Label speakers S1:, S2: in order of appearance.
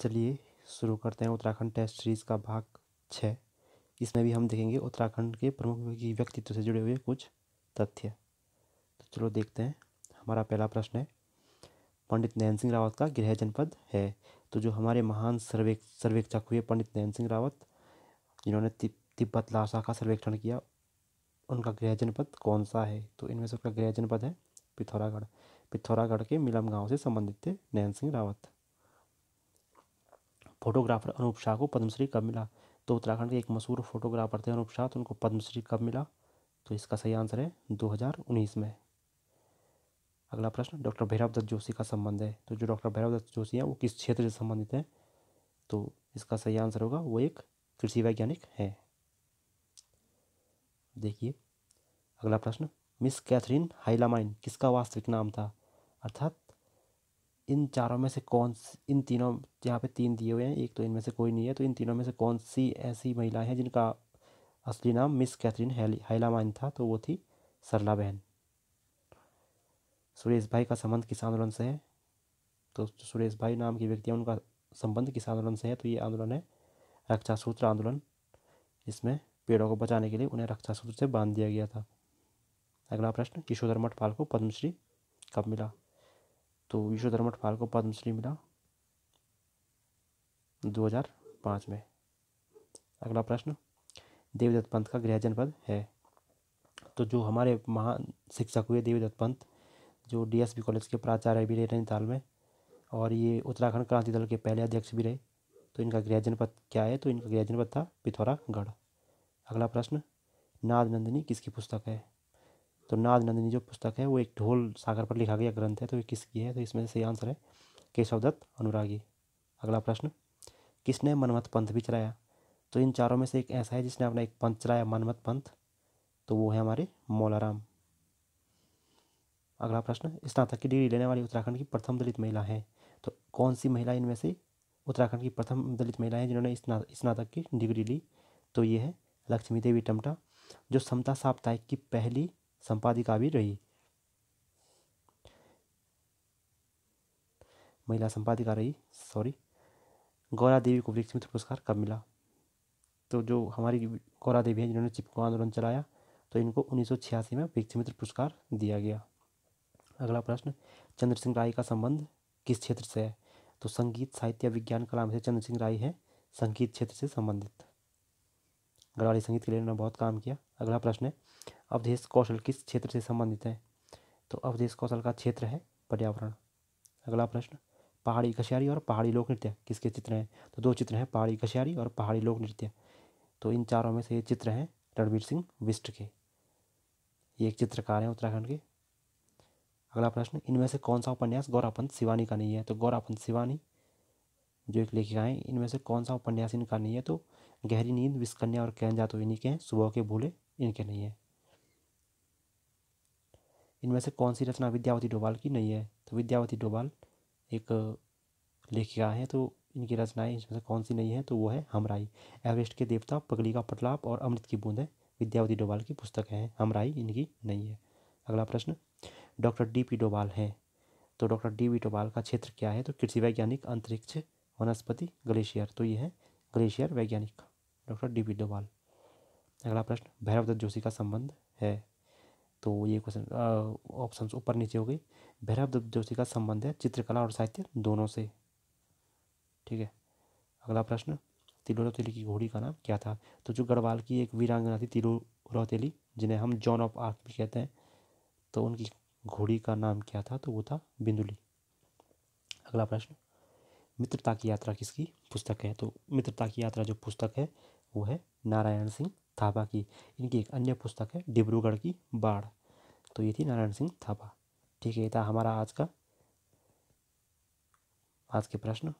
S1: चलिए शुरू करते हैं उत्तराखंड टेस्ट सीरीज़ का भाग छः इसमें भी हम देखेंगे उत्तराखंड के प्रमुख व्यक्तित्व से जुड़े हुए कुछ तथ्य तो चलो देखते हैं हमारा पहला प्रश्न है पंडित नैन सिंह रावत का गृह जनपद है तो जो हमारे महान सर्वे सर्वेक्षक हुए पंडित नैन सिंह रावत जिन्होंने तिब्बत लाशा का सर्वेक्षण किया उनका गृह जनपद कौन सा है तो इनमें से उनका गृह जनपद है पिथौरागढ़ पिथौरागढ़ के मिलम गांव से संबंधित थे नैन सिंह रावत फोटोग्राफर अनूप शाह को पद्मश्री कब मिला तो उत्तराखंड के एक मशहूर फोटोग्राफर थे अनूप शाह तो उनको पद्मश्री कब मिला तो इसका सही आंसर है 2019 में अगला प्रश्न डॉक्टर भैरव दत्त जोशी का संबंध है तो जो डॉक्टर भैरव दत्त जोशी हैं वो किस क्षेत्र से संबंधित हैं तो इसका सही आंसर होगा वो एक कृषि वैज्ञानिक हैं देखिए अगला प्रश्न मिस कैथरीन हाइलामाइन किसका वास्तविक नाम था अर्थात इन चारों में से कौन इन तीनों यहाँ पे तीन दिए हुए हैं एक तो इनमें से कोई नहीं है तो इन तीनों में से कौन सी ऐसी महिला है जिनका असली नाम मिस कैथरीन हैलामान था तो वो थी सरला बहन सुरेश भाई का संबंध किस आंदोलन से है तो सुरेश भाई नाम की व्यक्ति है उनका संबंध किस आंदोलन से है तो ये आंदोलन है रक्षा सूत्र आंदोलन इसमें पेड़ों को बचाने के लिए उन्हें रक्षा सूत्र से बांध दिया गया था अगला प्रश्न किशोधर मठपाल को पद्मश्री कब मिला तो यशोधर्मा पाल को पद्मश्री मिला 2005 में अगला प्रश्न देवदत्त पंत का गृह जनपद है तो जो हमारे महान शिक्षक हुए देवदत्त पंत जो डीएसपी कॉलेज के प्राचार्य भी रहे नैनीताल में और ये उत्तराखंड क्रांति दल के पहले अध्यक्ष भी रहे तो इनका गृह जनपद क्या है तो इनका गृह जनपद था पिथौरागढ़ अगला प्रश्न नाद नंदिनी किसकी पुस्तक है तो नाद नंदिनी जो पुस्तक है वो एक ढोल सागर पर लिखा गया ग्रंथ है तो ये किसकी है तो इसमें से सही आंसर है केशव दत्त अनुरागी अगला प्रश्न किसने मनमत पंथ भी चलाया तो इन चारों में से एक ऐसा है जिसने अपना एक पंथ चलाया मनमत पंथ तो वो है हमारे मौलाराम अगला प्रश्न स्नातक की डिग्री लेने वाली उत्तराखंड की प्रथम दलित महिला है तो कौन सी महिला इनमें से उत्तराखंड की प्रथम दलित महिला है जिन्होंने स्नातक की डिग्री ली तो ये है लक्ष्मी देवी टमटा जो समता साप्ताहिक की पहली संपादिका भी रही महिला संपादिका रही सॉरी गौरा देवी को वृक्ष मित्र पुरस्कार कब मिला तो जो हमारी गौरा देवी है जिन्होंने चिपको आंदोलन चलाया तो इनको उन्नीस में वृक्ष मित्र पुरस्कार दिया गया अगला प्रश्न चंद्र सिंह राय का संबंध किस क्षेत्र से है तो संगीत साहित्य विज्ञान कला में से चंद्र सिंह राय है संगीत क्षेत्र से संबंधित गढ़वाली संगीत के लिए उन्होंने बहुत काम किया अगला प्रश्न है अवधेश कौशल किस क्षेत्र से संबंधित है तो अवधेश कौशल का क्षेत्र है पर्यावरण अगला प्रश्न पहाड़ी कश्यारी और पहाड़ी लोक नृत्य किसके चित्र हैं तो दो चित्र हैं पहाड़ी कश्यारी और पहाड़ी लोक नृत्य तो इन चारों में से ये चित्र हैं रणवीर सिंह विष्ट के ये एक चित्रकार हैं उत्तराखंड के अगला प्रश्न इनमें से कौन सा उपन्यास गौरापंत शिवानी का नहीं है तो गौरापंत शिवानी जो एक लेखिका हैं इनमें से कौन सा उपन्यास इनका नहीं है तो गहरी नींद विस्कन्या और कैंजा तो इन्हीं के हैं सुबह के भूले इनके नहीं है इनमें से कौन सी रचना विद्यावती डोभाल की नहीं है तो विद्यावती डोभाल एक लेखिका है तो इनकी रचनाएं इसमें से कौन सी नहीं है तो वो है हमराई एवरेस्ट के देवता पगली का पटलाप और अमृत की बूंदें विद्यावती डोभाल की पुस्तक हैं हमराई इनकी नहीं है अगला प्रश्न डॉक्टर डी पी डोभाल हैं तो डॉक्टर डी पी डोभाल का क्षेत्र क्या है तो कृषि वैज्ञानिक अंतरिक्ष वनस्पति ग्लेशियर तो ये है ग्लेशियर वैज्ञानिक डॉक्टर डी पी डोभाल अगला प्रश्न भैरवदत्त जोशी का संबंध है तो ये क्वेश्चन ऑप्शन ऊपर नीचे हो गई भैरव जोशी का संबंध है चित्रकला और साहित्य दोनों से ठीक है अगला प्रश्न तिलोरौतेली की घोड़ी का नाम क्या था तो जो गढ़वाल की एक वीरांगना थी तिलोरौतेली जिन्हें हम जॉन ऑफ आर्क भी कहते हैं तो उनकी घोड़ी का नाम क्या था तो वो था बिंदुली अगला प्रश्न मित्रता की यात्रा किसकी पुस्तक है तो मित्रता की यात्रा जो पुस्तक है वो है नारायण सिंह थापा की इनकी एक अन्य पुस्तक है डिब्रूगढ़ की बाढ़ तो ये थी नारायण सिंह थापा ठीक है ये था हमारा आज का आज के प्रश्न